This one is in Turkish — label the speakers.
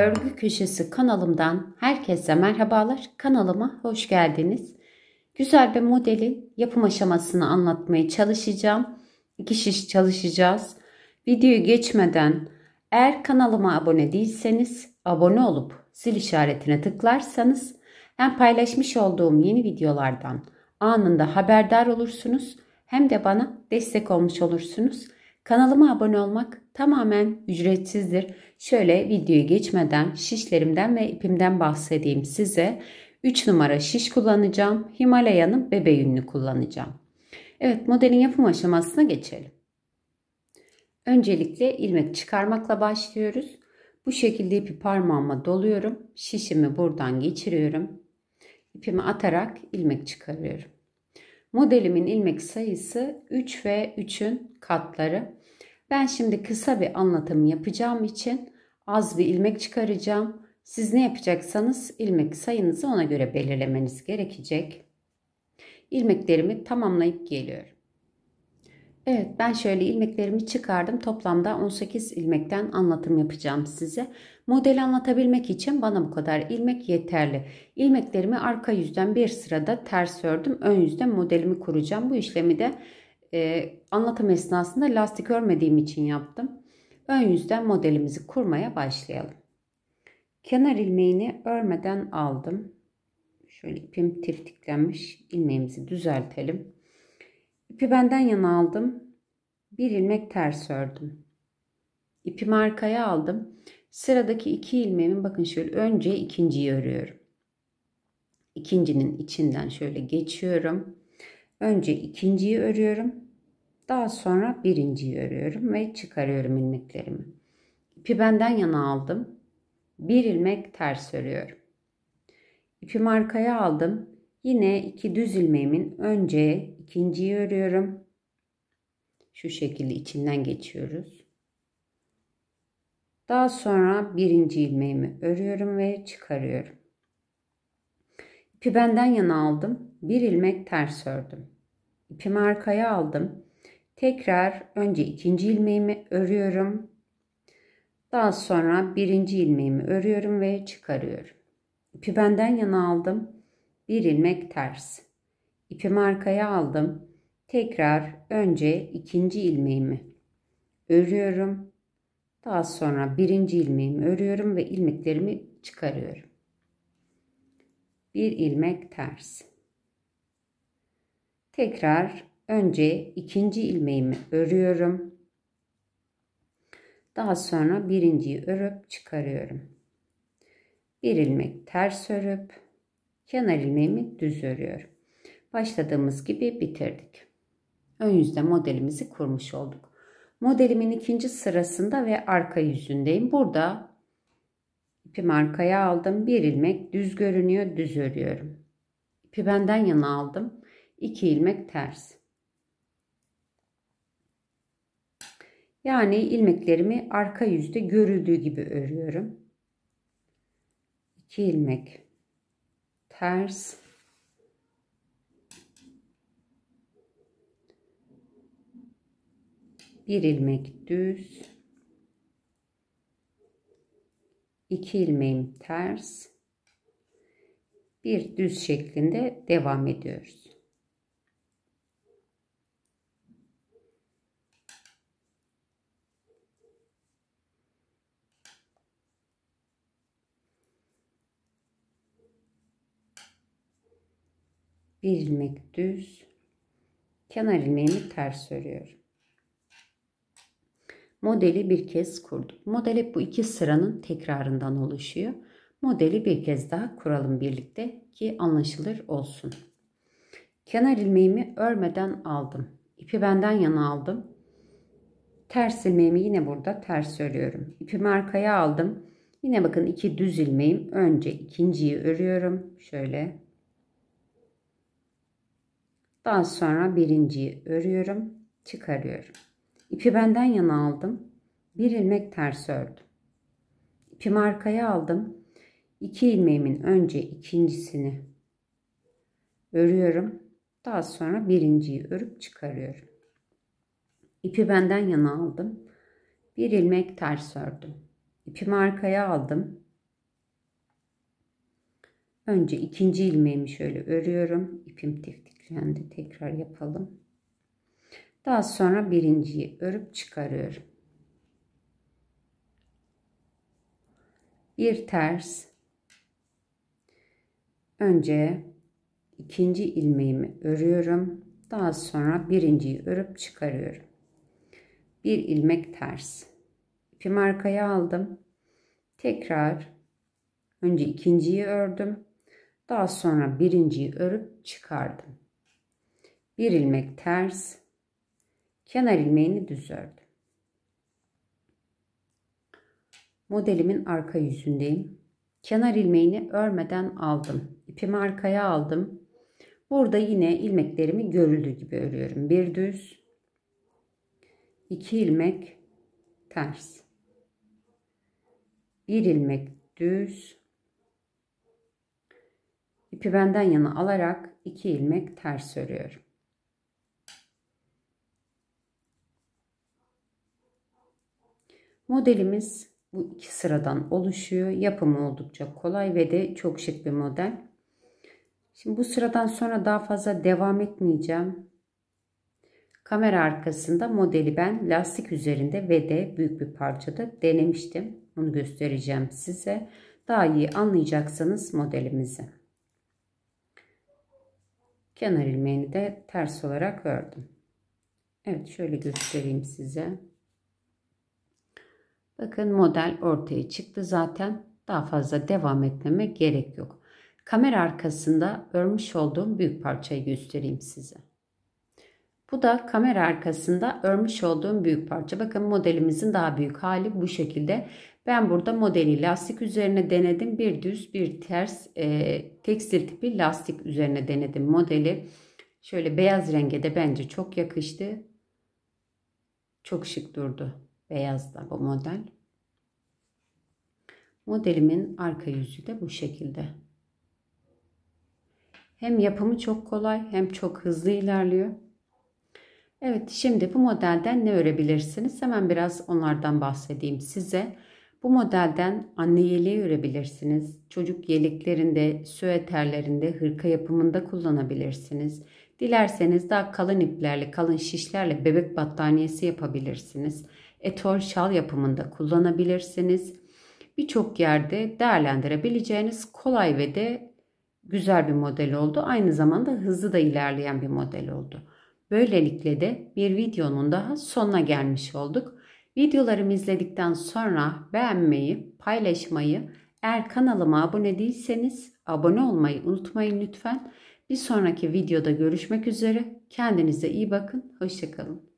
Speaker 1: Örgü Köşesi kanalımdan herkese merhabalar. Kanalıma hoş geldiniz. Güzel bir modelin yapım aşamasını anlatmaya çalışacağım. İki şiş çalışacağız. Videoyu geçmeden eğer kanalıma abone değilseniz abone olup zil işaretine tıklarsanız hem paylaşmış olduğum yeni videolardan anında haberdar olursunuz hem de bana destek olmuş olursunuz. Kanalıma abone olmak tamamen ücretsizdir. Şöyle videoyu geçmeden şişlerimden ve ipimden bahsedeyim size. 3 numara şiş kullanacağım. Himalaya'nın bebe ününü kullanacağım. Evet modelin yapım aşamasına geçelim. Öncelikle ilmek çıkarmakla başlıyoruz. Bu şekilde ipi parmağıma doluyorum. Şişimi buradan geçiriyorum. İpimi atarak ilmek çıkarıyorum. Modelimin ilmek sayısı 3 ve 3'ün katları. Ben şimdi kısa bir anlatım yapacağım için az bir ilmek çıkaracağım. Siz ne yapacaksanız ilmek sayınızı ona göre belirlemeniz gerekecek. İlmeklerimi tamamlayıp geliyorum. Evet ben şöyle ilmeklerimi çıkardım. Toplamda 18 ilmekten anlatım yapacağım size. Model anlatabilmek için bana bu kadar ilmek yeterli. İlmeklerimi arka yüzden bir sırada ters ördüm. Ön yüzden modelimi kuracağım. Bu işlemi de e, anlatım esnasında lastik örmediğim için yaptım. Ön yüzden modelimizi kurmaya başlayalım. Kenar ilmeğini örmeden aldım. Şöyle ipim tiftiklenmiş. ilmeğimizi düzeltelim. İpi benden yana aldım. Bir ilmek ters ördüm. İpi arkaya aldım. Sıradaki iki ilmeğimin bakın şöyle önce ikinciyi örüyorum. İkincinin içinden şöyle geçiyorum. Önce ikinciyi örüyorum. Daha sonra birinciyi örüyorum ve çıkarıyorum ilmeklerimi. İpi benden yana aldım. Bir ilmek ters örüyorum. İpi arkaya aldım. Yine iki düz ilmeğimin önce ikinciyi örüyorum. Şu şekilde içinden geçiyoruz. Daha sonra birinci ilmeğimi örüyorum ve çıkarıyorum. İpi benden yana aldım. Bir ilmek ters ördüm. İpimi arkaya aldım. Tekrar önce ikinci ilmeğimi örüyorum. Daha sonra birinci ilmeğimi örüyorum ve çıkarıyorum. İpi benden yana aldım. Bir ilmek ters. İpimi arkaya aldım. Tekrar önce ikinci ilmeğimi örüyorum. Daha sonra birinci ilmeğimi örüyorum ve ilmeklerimi çıkarıyorum. Bir ilmek ters. Tekrar önce ikinci ilmeğimi örüyorum. Daha sonra birinciyi örüp çıkarıyorum. Bir ilmek ters örüp kenar ilmeğimi düz örüyorum başladığımız gibi bitirdik. Ön yüzde modelimizi kurmuş olduk. Modelimin ikinci sırasında ve arka yüzündeyim. Burada ipimi arkaya aldım. Bir ilmek düz görünüyor. Düz örüyorum. İpi benden yana aldım. İki ilmek ters. Yani ilmeklerimi arka yüzde görüldüğü gibi örüyorum. İki ilmek ters 1 ilmek düz 2 ilmeğim ters bir düz şeklinde devam ediyoruz. Bir ilmek düz kenar ilmeğimi ters örüyorum. Modeli bir kez kurduk. Model hep bu iki sıranın tekrarından oluşuyor. Modeli bir kez daha kuralım birlikte ki anlaşılır olsun. Kenar ilmeğimi örmeden aldım. İpi benden yana aldım. Ters ilmeğimi yine burada ters örüyorum. İpimi arkaya aldım. Yine bakın iki düz ilmeğim. Önce ikinciyi örüyorum. Şöyle. Daha sonra birinciyi örüyorum. Çıkarıyorum. İpi benden yana aldım. Bir ilmek ters ördüm. İpi arkaya aldım. İki ilmeğimin önce ikincisini örüyorum. Daha sonra birinciyi örüp çıkarıyorum. İpi benden yana aldım. Bir ilmek ters ördüm. İpi arkaya aldım. Önce ikinci ilmeğimi şöyle örüyorum. İpim tiftiklendi. Tekrar yapalım. Daha sonra birinciyi örüp çıkarıyorum. Bir ters. Önce ikinci ilmeğimi örüyorum. Daha sonra birinciyi örüp çıkarıyorum. Bir ilmek ters. İpimi arkaya aldım. Tekrar önce ikinciyi ördüm. Daha sonra birinciyi örüp çıkardım. Bir ilmek ters Kenar ilmeğini düz ördüm. Modelimin arka yüzündeyim. Kenar ilmeğini örmeden aldım. İpimi arkaya aldım. Burada yine ilmeklerimi görüldüğü gibi örüyorum. Bir düz, iki ilmek ters. Bir ilmek düz. İpi benden yana alarak iki ilmek ters örüyorum. Modelimiz bu iki sıradan oluşuyor. Yapımı oldukça kolay ve de çok şık bir model. Şimdi bu sıradan sonra daha fazla devam etmeyeceğim. Kamera arkasında modeli ben lastik üzerinde ve de büyük bir parçada denemiştim. Onu göstereceğim size. Daha iyi anlayacaksanız modelimizi. Kenar ilmeğini de ters olarak ördüm. Evet şöyle göstereyim size. Bakın model ortaya çıktı zaten. Daha fazla devam etmeme gerek yok. Kamera arkasında örmüş olduğum büyük parçayı göstereyim size. Bu da kamera arkasında örmüş olduğum büyük parça. Bakın modelimizin daha büyük hali bu şekilde. Ben burada modeli lastik üzerine denedim. Bir düz bir ters e, tekstil tipi lastik üzerine denedim modeli. Şöyle beyaz renge de bence çok yakıştı. Çok şık durdu. Beyaz da bu model. Modelimin arka yüzü de bu şekilde. Hem yapımı çok kolay hem çok hızlı ilerliyor. Evet şimdi bu modelden ne örebilirsiniz? Hemen biraz onlardan bahsedeyim size. Bu modelden anne yeleği örebilirsiniz. Çocuk yeleklerinde, süeterlerinde, hırka yapımında kullanabilirsiniz. Dilerseniz daha kalın iplerle, kalın şişlerle bebek battaniyesi yapabilirsiniz. Etor şal yapımında kullanabilirsiniz. Birçok yerde değerlendirebileceğiniz kolay ve de güzel bir model oldu. Aynı zamanda hızlı da ilerleyen bir model oldu. Böylelikle de bir videonun daha sonuna gelmiş olduk. Videolarımı izledikten sonra beğenmeyi, paylaşmayı, eğer kanalıma abone değilseniz abone olmayı unutmayın lütfen. Bir sonraki videoda görüşmek üzere. Kendinize iyi bakın. Hoşçakalın.